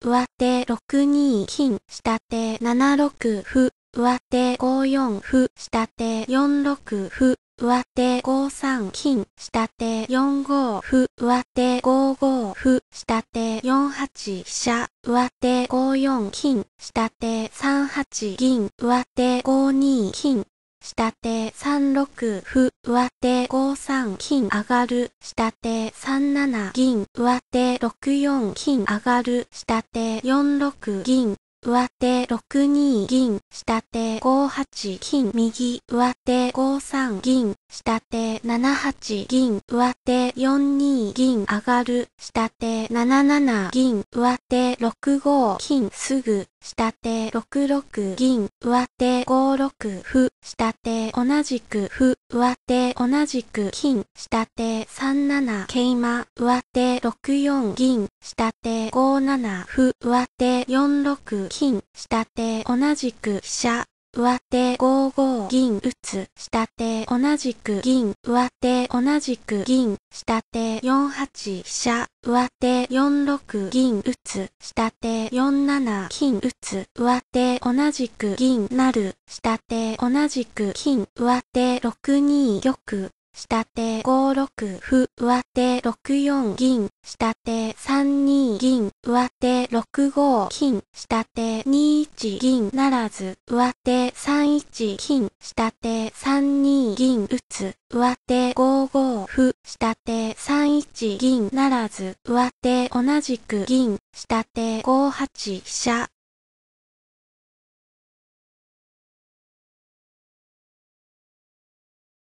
上手6二金、下手7六歩、上手5四歩、下手4六歩、上手5三金、下手4五歩、上手5五歩、下手4八飛車、上手5四金、下手3八銀、上手5二金、下手3六歩、上手5三金上がる、下手3七銀、上手6四金上がる、下手4六銀、上手6二銀、下手5八金右、上手5三銀、下手7八銀、上手4二銀上がる、下手7七銀、上手6五金すぐ、下手6 6銀、上手5 6歩、下手同じく歩、上手同じく金、下手3 7桂馬、上手6 4銀、下手5 7歩、上手4 6金、下手同じく飛車、上手5五銀打つ、下手同じく銀、上手同じく銀、下手4八飛車、上手4六銀打つ、下手4七金打つ、上手同じく銀なる、下手同じく金、上手6二玉、下手5六歩、上手6四銀、下手3二銀、上手6五金、下手2一銀ならず、上手3一金、下手3二銀打つ、上手5五歩、下手3一銀ならず、上手同じく銀、下手5八飛車、